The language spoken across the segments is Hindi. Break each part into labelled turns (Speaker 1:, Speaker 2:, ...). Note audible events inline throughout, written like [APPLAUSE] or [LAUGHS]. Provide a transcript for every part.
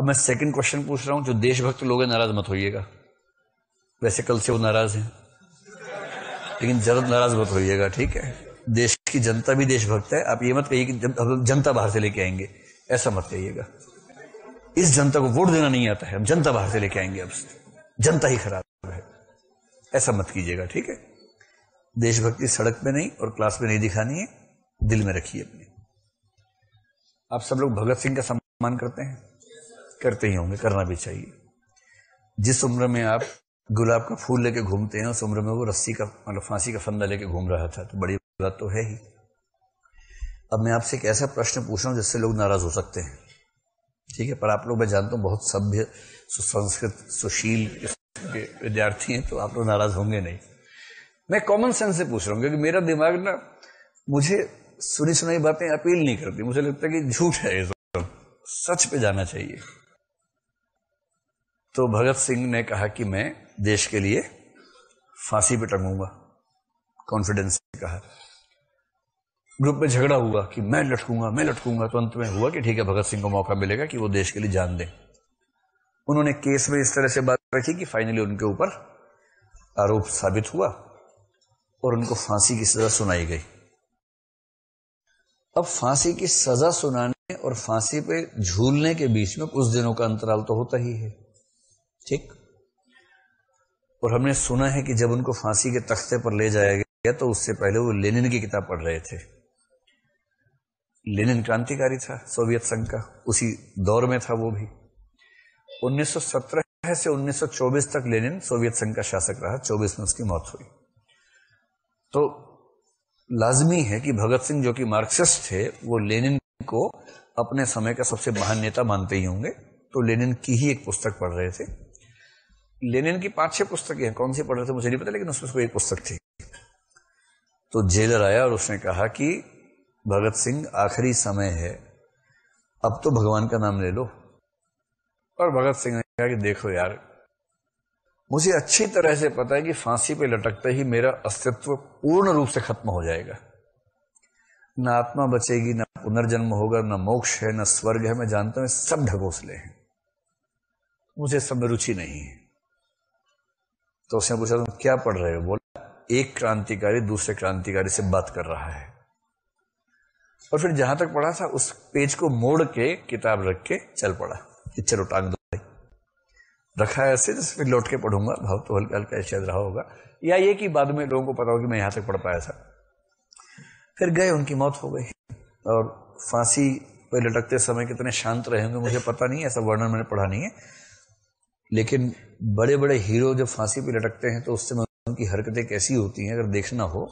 Speaker 1: अब मैं सेकंड क्वेश्चन पूछ रहा हूं जो देशभक्त लोग हैं नाराज मत होइएगा वैसे कल से वो नाराज हैं लेकिन जरूर नाराज मत होइएगा ठीक है देश की जनता भी देशभक्त है आप ये मत कहिए कि जनता बाहर से लेके आएंगे ऐसा मत कहिएगा इस जनता को वोट देना नहीं आता है हम जनता बाहर से लेके आएंगे अब जनता ही खराब है ऐसा मत कीजिएगा ठीक है देशभक्ति सड़क में नहीं और क्लास में नहीं दिखानी है दिल में रखिए अपने आप सब लोग भगत सिंह का सम्मान करते हैं करते ही होंगे करना भी चाहिए जिस उम्र में आप गुलाब का फूल लेके घूमते हैं उस उम्र में वो रस्सी का मतलब फांसी का फंदा लेके घूम रहा था तो बड़ी बात तो है ही अब मैं आपसे एक ऐसा प्रश्न पूछ रहा हूं जिससे लोग नाराज हो सकते हैं ठीक है पर आप लोग मैं जानता हूं बहुत सभ्य सुसंस्कृत सुशील विद्यार्थी हैं तो आप लोग नाराज होंगे नहीं मैं कॉमन सेंस से पूछ रहा हूँ क्योंकि मेरा दिमाग ना मुझे सुनी सुनाई बातें अपील नहीं करती मुझे लगता है कि झूठ है ये सच पे जाना चाहिए तो भगत सिंह ने कहा कि मैं देश के लिए फांसी पे टंगूंगा कॉन्फिडेंस कहा ग्रुप में झगड़ा हुआ कि मैं लटकूंगा मैं लटकूंगा तो अंत में हुआ कि ठीक है भगत सिंह को मौका मिलेगा कि वो देश के लिए जान दें उन्होंने केस में इस तरह से बात रखी कि फाइनली उनके ऊपर आरोप साबित हुआ और उनको फांसी की सजा सुनाई गई अब फांसी की सजा सुनाने और फांसी पे झूलने के बीच में कुछ दिनों का अंतराल तो होता ही है ठीक और हमने सुना है कि जब उनको फांसी के तख्ते पर ले जाया गया तो उससे पहले वो लेनिन की किताब पढ़ रहे थे लेनिन क्रांतिकारी था सोवियत संघ का उसी दौर में था वो भी 1917 से 1924 तक लेनिन सोवियत संघ का शासक रहा 24 में उसकी मौत हुई तो लाजमी है कि भगत सिंह जो कि मार्क्सिस्ट थे वो लेनिन को अपने समय का सबसे महान नेता मानते ही होंगे तो लेनिन की ही एक पुस्तक पढ़ रहे थे लेनिन की पांच छह पुस्तकें हैं कौन सी पढ़ रहे थे मुझे नहीं पता लेकिन उसमें कोई एक पुस्तक थी तो जेलर आया और उसने कहा कि भगत सिंह आखिरी समय है अब तो भगवान का नाम ले लो और भगत सिंह ने कहा कि देखो यार मुझे अच्छी तरह से पता है कि फांसी पे लटकते ही मेरा अस्तित्व पूर्ण रूप से खत्म हो जाएगा ना आत्मा बचेगी ना पुनर्जन्म होगा ना मोक्ष है ना स्वर्ग है मैं जानता हूं सब ढकोसले हैं मुझे सब में रुचि नहीं है तो उसने पूछा तुम क्या पढ़ रहे हो बोला एक क्रांतिकारी दूसरे क्रांतिकारी से बात कर रहा है और फिर जहां तक पढ़ा था उस पेज को मोड़ के किताब रख के चल पड़ा कि चलो टांग दो भाई रखा है ऐसे जैसे फिर लौट के पढ़ूंगा भाव तो हल्का हल्का शायद रहा होगा या ये कि बाद में लोगों को पता होगा कि मैं यहां तक पढ़ पाया था फिर गए उनकी मौत हो गई और फांसी पर लटकते समय कितने शांत रहे होंगे मुझे पता नहीं ऐसा वर्णन मैंने पढ़ा नहीं है लेकिन बड़े बड़े हीरो जब फांसी पे लटकते हैं तो उससे उनकी हरकतें कैसी होती हैं अगर देखना हो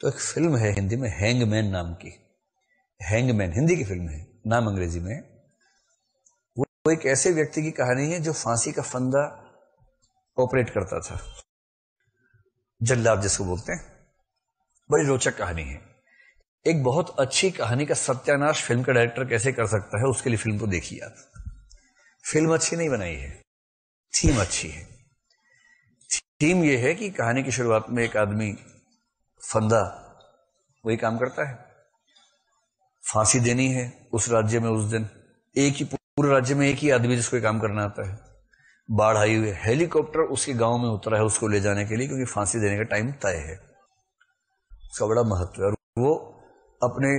Speaker 1: तो एक फिल्म है हिंदी में हैंगमैन नाम की हैंगमैन हिंदी की फिल्म है नाम अंग्रेजी में वो एक ऐसे व्यक्ति की कहानी है जो फांसी का फंदा ऑपरेट करता था जल्लाद जिसको बोलते हैं बड़ी रोचक कहानी है एक बहुत अच्छी कहानी का सत्यानाश फिल्म का डायरेक्टर कैसे कर सकता है उसके लिए फिल्म को देखिए आप फिल्म अच्छी नहीं बनाई है थीम अच्छी है थीम यह है कि कहानी की शुरुआत में एक आदमी फंदा वही काम करता है फांसी देनी है उस राज्य में उस दिन एक ही पूरे राज्य में एक ही आदमी जिसको काम करना आता है बाढ़ आई हुई हेलीकॉप्टर उसके गांव में उतरा है उसको ले जाने के लिए क्योंकि फांसी देने का टाइम तय है उसका बड़ा महत्व है और वो अपने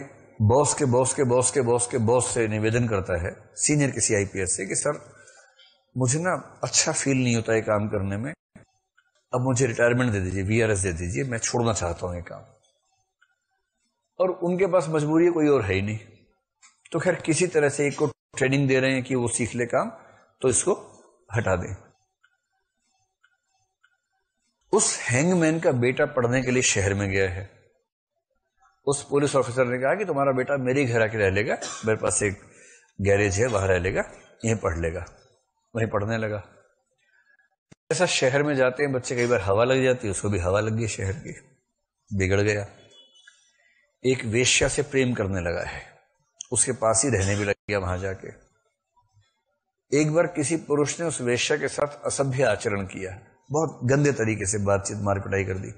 Speaker 1: बॉस के बॉस के बॉस के बॉस के बॉस से निवेदन करता है सीनियर किसी आईपीएस से कि सर मुझे ना अच्छा फील नहीं होता है काम करने में अब मुझे रिटायरमेंट दे दीजिए वीआरएस दे दीजिए मैं छोड़ना चाहता हूं ये काम और उनके पास मजबूरी कोई और है ही नहीं तो खैर किसी तरह से एक को ट्रेनिंग दे रहे हैं कि वो सीख ले काम तो इसको हटा दें उस हैंगमैन का बेटा पढ़ने के लिए शहर में गया है उस पुलिस ऑफिसर ने कहा कि तुम्हारा बेटा मेरे घर आके रह लेगा मेरे पास एक गैरेज है वहां रह लेगा यहीं पढ़ लेगा वहीं पढ़ने लगा ऐसा शहर में जाते हैं बच्चे कई बार हवा लग जाती है उसको भी हवा लग गई शहर की बिगड़ गया एक वेश्या से प्रेम करने लगा है उसके पास ही रहने भी लग गया वहां जाके एक बार किसी पुरुष ने उस वेश्या के साथ असभ्य आचरण किया बहुत गंदे तरीके से बातचीत मार पिटाई कर दी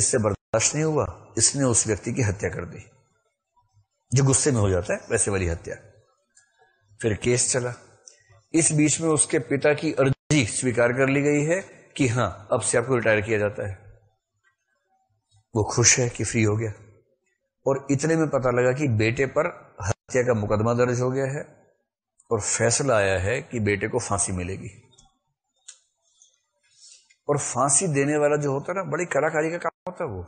Speaker 1: इससे बर्दाश्त नहीं हुआ इसने उस व्यक्ति की हत्या कर दी जो गुस्से में हो जाता है वैसे वाली हत्या फिर केस चला इस बीच में उसके पिता की अर्जी स्वीकार कर ली गई है कि हाँ अब से आपको रिटायर किया जाता है वो खुश है कि फ्री हो गया और इतने में पता लगा कि बेटे पर हत्या का मुकदमा दर्ज हो गया है और फैसला आया है कि बेटे को फांसी मिलेगी और फांसी देने वाला जो होता है ना बड़ी कलाकारी का काम होता है वो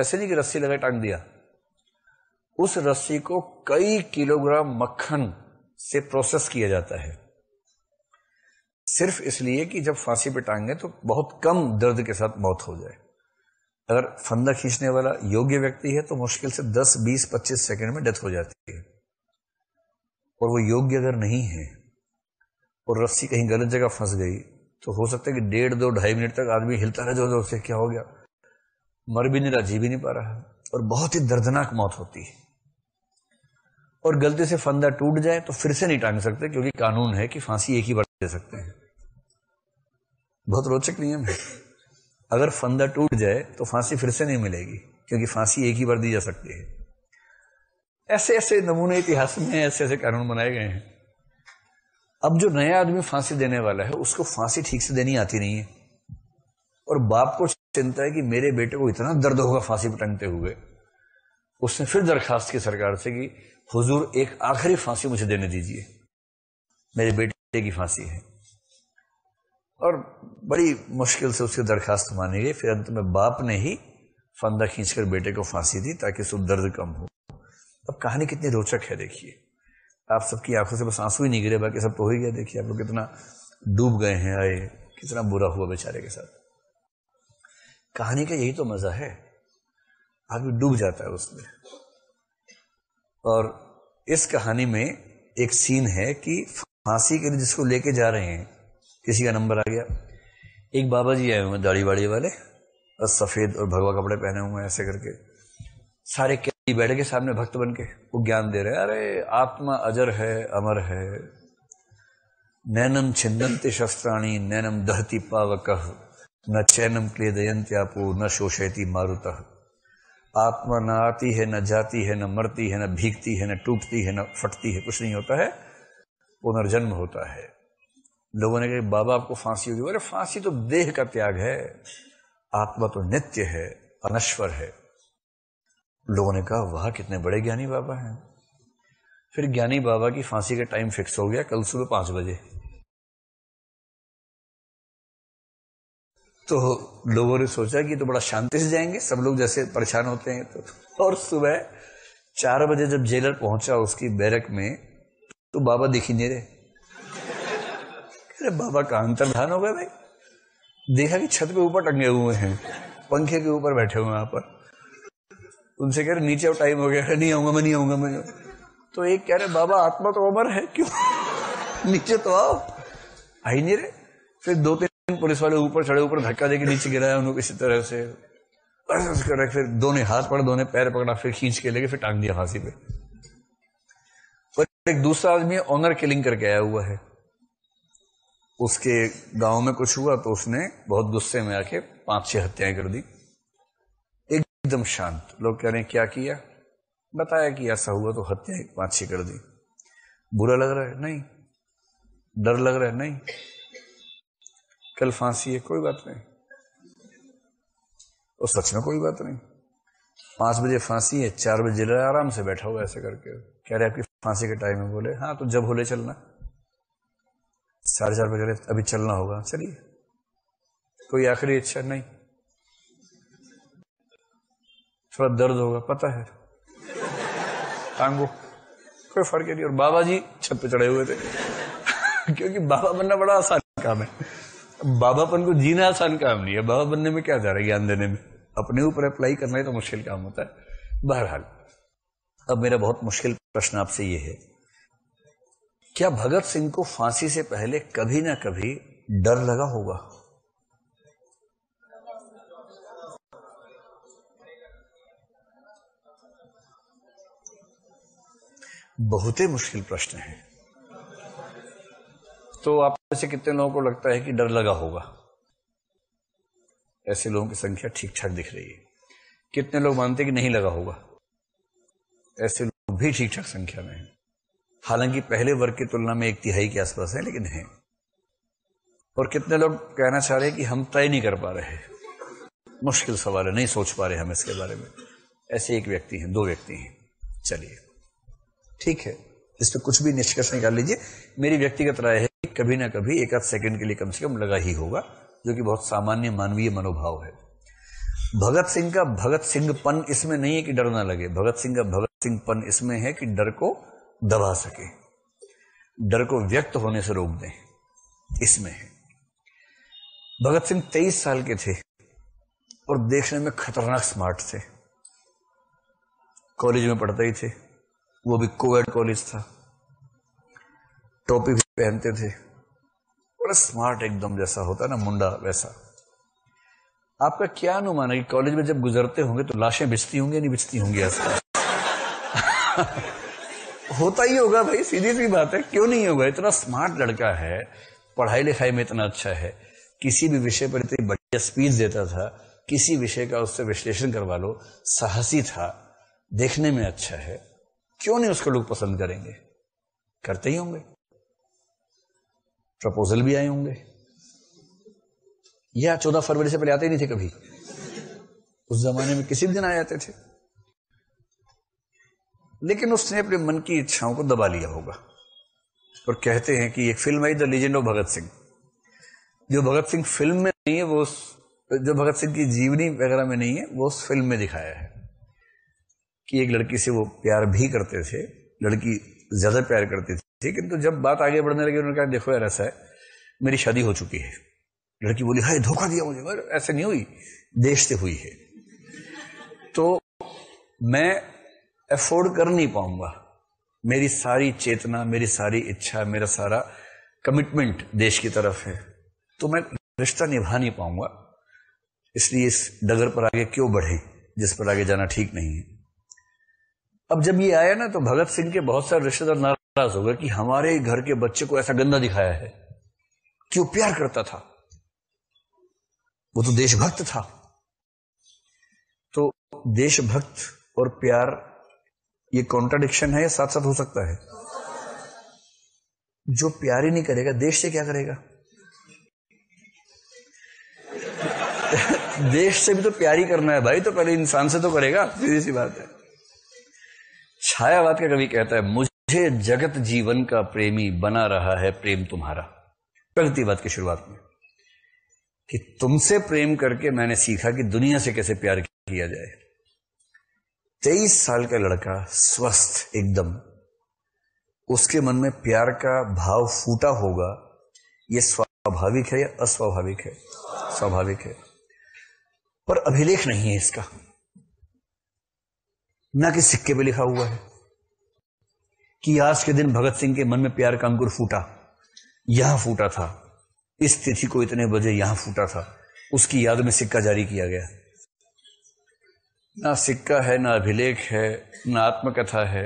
Speaker 1: ऐसे नहीं कि रस्सी लगा टांग दिया उस रस्सी को कई किलोग्राम मक्खन से प्रोसेस किया जाता है सिर्फ इसलिए कि जब फांसी पे टांगे तो बहुत कम दर्द के साथ मौत हो जाए अगर फंदा खींचने वाला योग्य व्यक्ति है तो मुश्किल से 10, 20, 25 सेकंड में डेथ हो जाती है और वो योग्य अगर नहीं है और रस्सी कहीं गलत जगह फंस गई तो हो सकता है कि डेढ़ दो ढाई मिनट तक आदमी हिलता रहे जो उससे क्या हो गया मर भी नहीं रहा जी भी नहीं पा रहा और बहुत ही दर्दनाक मौत होती है और गलती से फंदा टूट जाए तो फिर से नहीं टांग सकते क्योंकि कानून है कि फांसी एक ही बार दे सकते हैं बहुत रोचक नियम है अगर फंदा टूट जाए तो फांसी फिर से नहीं मिलेगी क्योंकि फांसी एक ही बार दी जा सकती है ऐसे ऐसे नमूने इतिहास में ऐसे ऐसे कानून बनाए गए हैं अब जो नया आदमी फांसी देने वाला है उसको फांसी ठीक से देनी आती नहीं है और बाप को चिंता है कि मेरे बेटे को इतना दर्द होगा फांसी पर टंगते हुए उसने फिर दरखास्त की सरकार से कि हुजूर एक आखिरी फांसी मुझे देने दीजिए मेरे बेटे कुत्ते की फांसी है और बड़ी मुश्किल से उसकी दरखास्त मानी गई फिर अंत में बाप ने ही फंदा खींचकर बेटे को फांसी दी ताकि उसको दर्द कम हो अब कहानी कितनी रोचक है देखिए आप सबकी आंखों से बस आंसू ही नहीं गिरे बाकी सब तो हो ही गया देखिए आप लोग कितना डूब गए हैं आए कितना बुरा हुआ बेचारे के साथ कहानी का यही तो मजा है आदमी डूब जाता है उसमें और इस कहानी में एक सीन है कि फांसी के लिए जिसको लेके जा रहे हैं किसी का नंबर आ गया एक बाबा जी आए हुए दाढ़ी वाड़ी वाले बस सफ़ेद और भगवा कपड़े पहने हुए ऐसे करके सारे कैदी बैठ के सामने भक्त बन के वो ज्ञान दे रहे हैं अरे आत्मा अजर है अमर है नैनम छिन्दंते शस्त्राणी नैनम दहती पावक न चैनम क्ले दयंत्यापो न शोषयती मारुत आत्मा न आती है न जाती है न मरती है न भीगती है न टूटती है न फटती है कुछ नहीं होता है पुनर्जन्म होता है लोगों ने कहा बाबा आपको फांसी होगी अरे फांसी तो देह का त्याग है आत्मा तो नित्य है अनश्वर है लोगों ने कहा वह कितने बड़े ज्ञानी बाबा हैं फिर ज्ञानी बाबा की फांसी का टाइम फिक्स हो गया कल सुबह पांच बजे तो लोगों ने सोचा कि तो बड़ा शांति से जाएंगे सब लोग जैसे परेशान होते हैं तो और सुबह चार बजे जब जेलर पहुंचा उसकी बैरक में तो बाबा दिख ही नहीं रहे अरे बाबा का अंतर्धान हो गया भाई देखा कि छत पे ऊपर टंगे हुए हैं पंखे के ऊपर बैठे हुए वहां पर उनसे कह रहे नीचे टाइम हो गया नहीं आऊंगा मैं नहीं आऊंगा मैं तो एक कह रहे बाबा आत्मा तो अमर है क्यों नीचे तो आओ आई नहीं रहे फिर दो तीन पुलिस वाले ऊपर चढ़े ऊपर धक्का देके नीचे गिराया उनको किसी तरह से बस कर फिर दो ने हाथ पकड़ा दो ने पैर पकड़ा फिर खींच के लेके फिर टांग दिया फांसी पे एक दूसरा आदमी ऑनर किलिंग करके आया हुआ है उसके गांव में कुछ हुआ तो उसने बहुत गुस्से में आके पांच छह हत्याएं कर दी एकदम शांत लोग कह रहे हैं क्या किया बताया कि ऐसा हुआ तो हत्याएं पांच छह कर दी बुरा लग रहा है नहीं डर लग रहा है नहीं कल फांसी है कोई बात नहीं और सच में कोई बात नहीं पांच बजे फांसी है चार बजे जिला आराम से बैठा हुआ ऐसे करके कह रहे आपकी फांसी के टाइम में बोले हाँ तो जब बोले चलना साढ़े चार बजे अभी चलना होगा चलिए कोई आखिरी इच्छा नहीं थोड़ा दर्द होगा पता है टांगो कोई फर्क नहीं और बाबा जी छत पे चढ़े हुए थे [LAUGHS] क्योंकि बाबा बनना बड़ा आसान काम है बाबापन को जीना आसान काम नहीं है बाबा बनने में क्या जा रहा है ज्ञान देने में अपने ऊपर अप्लाई करना ही तो मुश्किल काम होता है बहरहाल अब मेरा बहुत मुश्किल प्रश्न आपसे ये है क्या भगत सिंह को फांसी से पहले कभी ना कभी डर लगा होगा बहुत ही मुश्किल प्रश्न है तो आप से कितने लोगों को लगता है कि डर लगा होगा ऐसे लोगों की संख्या ठीक ठाक दिख रही है कितने लोग मानते कि नहीं लगा होगा ऐसे लोग भी ठीक ठाक संख्या में हैं हालांकि पहले वर्ग की तुलना में एक तिहाई के आसपास है लेकिन है और कितने लोग कहना चाह रहे हैं कि हम तय नहीं कर पा रहे मुश्किल सवाल है नहीं सोच पा रहे हम इसके बारे में ऐसे एक व्यक्ति हैं दो व्यक्ति हैं चलिए ठीक है इस पर कुछ भी निष्कर्ष निकाल लीजिए मेरी व्यक्तिगत राय है कि कभी ना कभी एक आध सेकंड के लिए कम से कम लगा ही होगा जो कि बहुत सामान्य मानवीय मनोभाव है भगत सिंह का भगत सिंह पन इसमें नहीं है कि डर ना लगे भगत सिंह का भगत सिंह पन इसमें है कि डर को दबा सके डर को व्यक्त होने से रोक दें इसमें है भगत सिंह तेईस साल के थे और देखने में खतरनाक स्मार्ट थे कॉलेज में पढ़ते ही थे वो भी कोविड कॉलेज था टोपी भी पहनते थे बड़ा स्मार्ट एकदम जैसा होता है ना मुंडा वैसा आपका क्या अनुमान है कि कॉलेज में जब गुजरते होंगे तो लाशें बिछती होंगी नहीं बिछती होंगी ऐसा [LAUGHS] होता ही होगा भाई सीधी सी बात है क्यों नहीं होगा इतना स्मार्ट लड़का है पढ़ाई लिखाई में इतना अच्छा है किसी भी विषय पर इतनी बढ़िया स्पीच देता था किसी विषय का उससे विश्लेषण करवा लो साहसी था देखने में अच्छा है क्यों नहीं उसको लोग पसंद करेंगे करते ही होंगे प्रपोजल भी आए होंगे या चौदह फरवरी से पहले आते ही नहीं थे कभी उस जमाने में किसी भी दिन आ जाते थे लेकिन उसने अपने मन की इच्छाओं को दबा लिया होगा और कहते हैं कि एक फिल्म आई the legend of Bhagat Singh जो भगत सिंह फिल्म में नहीं है वो उस जो भगत सिंह की जीवनी वगैरह में नहीं है वो उस फिल्म में दिखाया है कि एक लड़की से वो प्यार भी करते थे लड़की ज्यादा प्यार करती थी ठीक है तो जब बात आगे बढ़ने लगी उन्होंने कहा देखो यार ऐसा है मेरी शादी हो चुकी है लड़की बोली हाय धोखा दिया मुझे मगर ऐसे नहीं हुई देश से हुई है तो मैं अफोर्ड कर नहीं पाऊंगा मेरी सारी चेतना मेरी सारी इच्छा मेरा सारा कमिटमेंट देश की तरफ है तो मैं रिश्ता निभा नहीं पाऊंगा इसलिए इस डगर पर आगे क्यों बढ़े जिस पर आगे जाना ठीक नहीं है अब जब ये आया ना तो भगत सिंह के बहुत सारे रिश्तेदार नाराज नाराज होगा कि हमारे घर के बच्चे को ऐसा गंदा दिखाया है क्यों प्यार करता था वो तो देशभक्त था तो देशभक्त और प्यार ये कॉन्ट्राडिक्शन है या साथ साथ हो सकता है जो प्यार ही नहीं करेगा देश से क्या करेगा [LAUGHS] देश से भी तो प्यार ही करना है भाई तो पहले इंसान से तो करेगा सीधी सी बात है छायावाद का कभी कहता है मुझे मुझे जगत जीवन का प्रेमी बना रहा है प्रेम तुम्हारा प्रगतिवाद की शुरुआत में कि तुमसे प्रेम करके मैंने सीखा कि दुनिया से कैसे प्यार किया जाए तेईस साल का लड़का स्वस्थ एकदम उसके मन में प्यार का भाव फूटा होगा यह स्वाभाविक है या अस्वाभाविक है स्वाभाविक है पर अभिलेख नहीं है इसका ना कि सिक्के पे लिखा हुआ है कि आज के दिन भगत सिंह के मन में प्यार का अंकुर फूटा यहां फूटा था इस तिथि को इतने बजे यहां फूटा था उसकी याद में सिक्का जारी किया गया ना सिक्का है ना अभिलेख है ना आत्मकथा है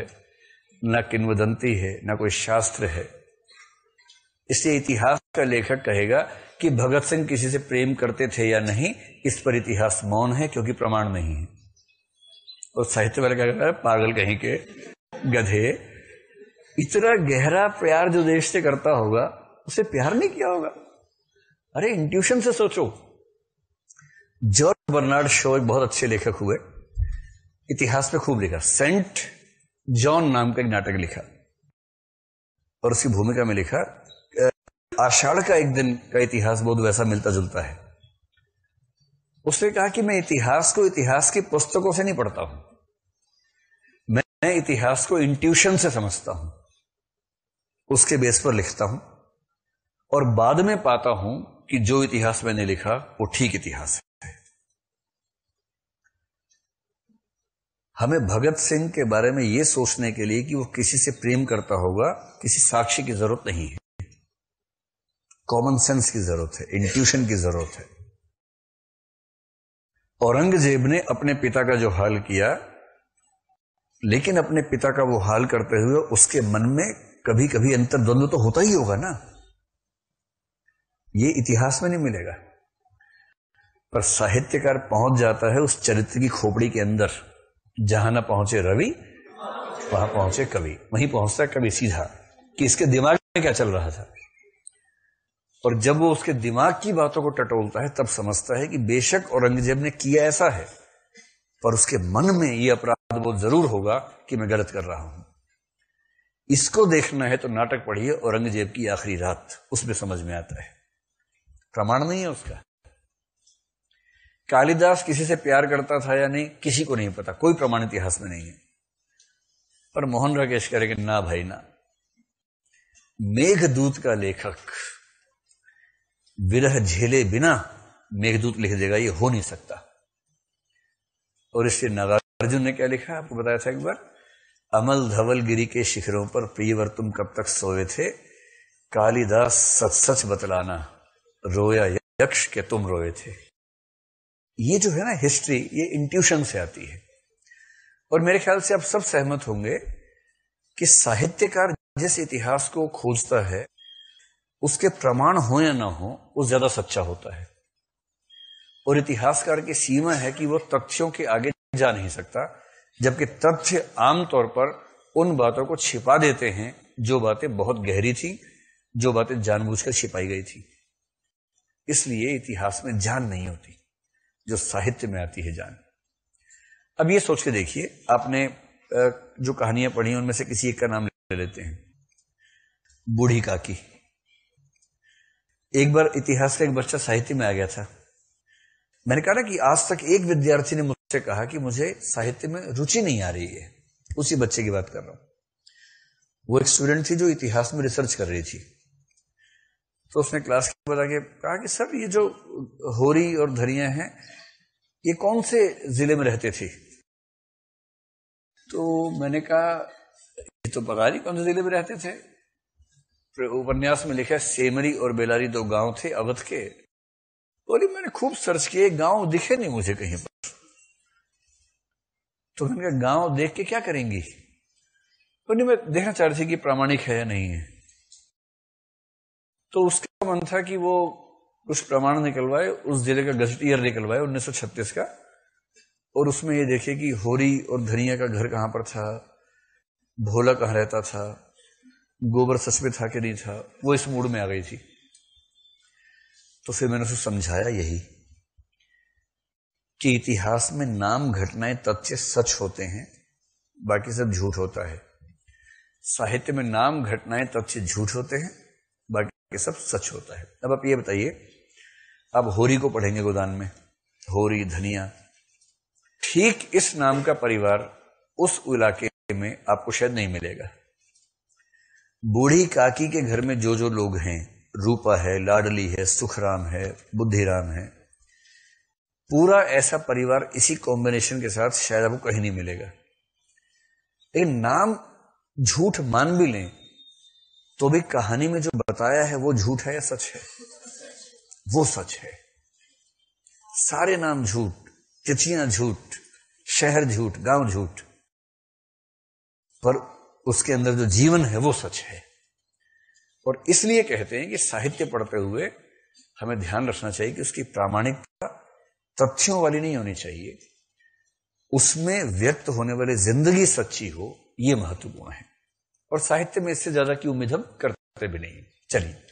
Speaker 1: ना किन्वदंती है ना कोई शास्त्र है इसलिए इतिहास का लेखक कहेगा कि भगत सिंह किसी से प्रेम करते थे या नहीं इस पर इतिहास मौन है क्योंकि प्रमाण नहीं है और साहित्य वाले क्या है पागल कहीं के गधे इतना गहरा प्यार जो देश से करता होगा उसे प्यार नहीं किया होगा अरे इंट्यूशन से सोचो जॉर्ज बर्नार्ड शो एक बहुत अच्छे लेखक हुए इतिहास में खूब लिखा सेंट जॉन नाम का एक नाटक लिखा और उसकी भूमिका में लिखा आषाढ़ का एक दिन का इतिहास बहुत वैसा मिलता जुलता है उसने कहा कि मैं इतिहास को इतिहास की पुस्तकों से नहीं पढ़ता हूं मैं इतिहास को इंट्यूशन से समझता हूं उसके बेस पर लिखता हूं और बाद में पाता हूं कि जो इतिहास मैंने लिखा वो ठीक इतिहास है हमें भगत सिंह के बारे में यह सोचने के लिए कि वो किसी से प्रेम करता होगा किसी साक्षी की जरूरत नहीं है कॉमन सेंस की जरूरत है इंट्यूशन की जरूरत है औरंगजेब ने अपने पिता का जो हाल किया लेकिन अपने पिता का वो हाल करते हुए उसके मन में कभी कभी द्वंद्व तो होता ही होगा ना ये इतिहास में नहीं मिलेगा पर साहित्यकार पहुंच जाता है उस चरित्र की खोपड़ी के अंदर जहां ना पहुंचे रवि वहां पहुंचे कवि वहीं पहुंचता कवि सीधा कि इसके दिमाग में क्या चल रहा था और जब वो उसके दिमाग की बातों को टटोलता है तब समझता है कि बेशक औरंगजेब ने किया ऐसा है पर उसके मन में ये अपराध वो जरूर होगा कि मैं गलत कर रहा हूं इसको देखना है तो नाटक पढ़िए औरंगजेब की आखिरी रात उसमें समझ में आता है प्रमाण नहीं है उसका कालिदास किसी से प्यार करता था या नहीं किसी को नहीं पता कोई प्रमाण इतिहास में नहीं है पर मोहन राकेश करेंगे ना भाई ना मेघदूत का लेखक विरह झेले बिना मेघदूत लिख देगा ये हो नहीं सकता और इससे नागार्जुन ने क्या लिखा आपको बताया था एक बार अमल धवल गिरी के शिखरों पर प्रियवर तुम कब तक सोए थे कालिदास सच सच बतलाना रोया यक्ष के तुम रोए थे ये जो है ना हिस्ट्री ये इंट्यूशन से आती है और मेरे ख्याल से आप सब सहमत होंगे कि साहित्यकार जिस इतिहास को खोजता है उसके प्रमाण हो या ना हो वो ज्यादा सच्चा होता है और इतिहासकार की सीमा है कि वो तथ्यों के आगे जा नहीं सकता जबकि तथ्य आमतौर पर उन बातों को छिपा देते हैं जो बातें बहुत गहरी थी जो बातें जानबूझकर छिपाई गई थी इसलिए इतिहास में जान नहीं होती जो साहित्य में आती है जान अब ये सोच के देखिए आपने जो कहानियां पढ़ी उनमें से किसी एक का नाम ले लेते हैं बूढ़ी काकी एक बार इतिहास का एक बच्चा साहित्य में आ गया था मैंने कहा ना कि आज तक एक विद्यार्थी ने से कहा कि मुझे साहित्य में रुचि नहीं आ रही है उसी बच्चे की बात कर रहा हूं वो एक स्टूडेंट थी जो इतिहास में रिसर्च कर रही थी तो उसने क्लास के बता के कहा कि सर ये जो होरी और धरिया हैं ये कौन से जिले में रहते थे तो मैंने कहा ये तो पता नहीं कौन से जिले में रहते थे उपन्यास में लिखा सेमरी और बेलारी दो गांव थे अवध के बोली मैंने खूब सर्च किए गांव दिखे नहीं मुझे कहीं पर तो कहा गांव देख के क्या करेंगी उन्हें मैं देखना चाह रही थी कि प्रामाणिक है या नहीं है तो उसका मन था कि वो कुछ प्रमाण निकलवाए उस जिले का गजट ईयर निकलवाए छत्तीस का और उसमें ये देखे कि होरी और धनिया का घर कहाँ पर था भोला कहाँ रहता था गोबर सच में था कि नहीं था वो इस मूड में आ गई थी तो फिर मैंने उसे समझाया यही कि इतिहास में नाम घटनाएं तथ्य सच होते हैं बाकी सब झूठ होता है साहित्य में नाम घटनाएं तथ्य झूठ होते हैं बाकी सब सच होता है अब आप ये बताइए आप होरी को पढ़ेंगे गोदान में होरी धनिया ठीक इस नाम का परिवार उस इलाके में आपको शायद नहीं मिलेगा बूढ़ी काकी के घर में जो जो लोग हैं रूपा है लाडली है सुखराम है बुद्धिराम है पूरा ऐसा परिवार इसी कॉम्बिनेशन के साथ शायद आपको कहीं नहीं मिलेगा एक नाम झूठ मान भी लें तो भी कहानी में जो बताया है वो झूठ है या सच है वो सच है सारे नाम झूठ चिचियां झूठ शहर झूठ गांव झूठ पर उसके अंदर जो जीवन है वो सच है और इसलिए कहते हैं कि साहित्य पढ़ते हुए हमें ध्यान रखना चाहिए कि उसकी प्रामाणिकता तथ्यों वाली नहीं होनी चाहिए उसमें व्यक्त होने वाली जिंदगी सच्ची हो यह महत्वपूर्ण है और साहित्य में इससे ज्यादा की उम्मीद हम करते भी नहीं चलिए